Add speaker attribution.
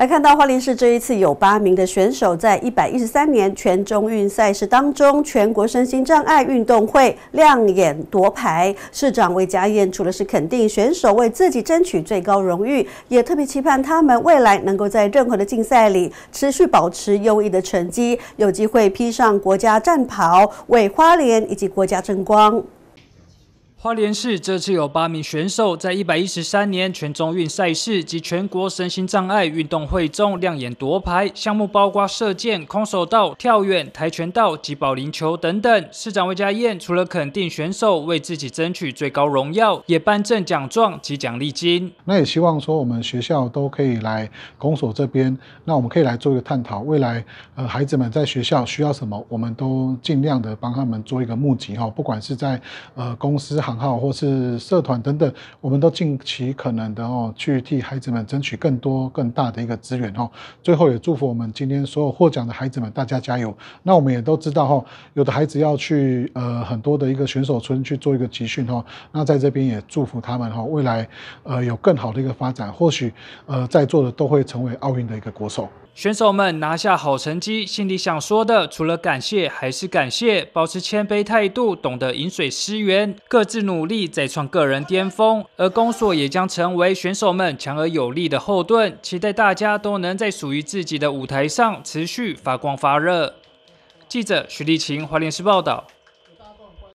Speaker 1: 来看到花莲市这一次有八名的选手在一百一十三年全中运赛事当中，全国身心障碍运动会亮眼夺牌。市长魏家彦除了是肯定选手为自己争取最高荣誉，也特别期盼他们未来能够在任何的竞赛里持续保持优异的成绩，有机会披上国家战袍，为花莲以及国家争光。
Speaker 2: 花莲市这次有八名选手在一百一十三年全中运赛事及全国身心障碍运动会中亮眼夺牌，项目包括射箭、空手道、跳远、跆拳道及保龄球等等。市长魏家燕除了肯定选手为自己争取最高荣耀，也颁赠奖状及奖励金。
Speaker 3: 那也希望说，我们学校都可以来公所这边，那我们可以来做一个探讨，未来呃孩子们在学校需要什么，我们都尽量的帮他们做一个募集哈，不管是在呃公司。账号或是社团等等，我们都尽其可能的哦，去替孩子们争取更多更大的一个资源哦。最后也祝福我们今天所有获奖的孩子们，大家加油！那我们也都知道哈，有的孩子要去呃很多的一个选手村去做一个集训哈。那在这边也祝福他们哈，未来呃有更好的一个发展，或许呃在座的都会成为奥运的一个国手。
Speaker 2: 选手们拿下好成绩，心里想说的除了感谢还是感谢，保持谦卑态度，懂得饮水思源，各自努力再创个人巅峰。而公所也将成为选手们强而有力的后盾，期待大家都能在属于自己的舞台上持续发光发热。记者徐立晴，华联时报道。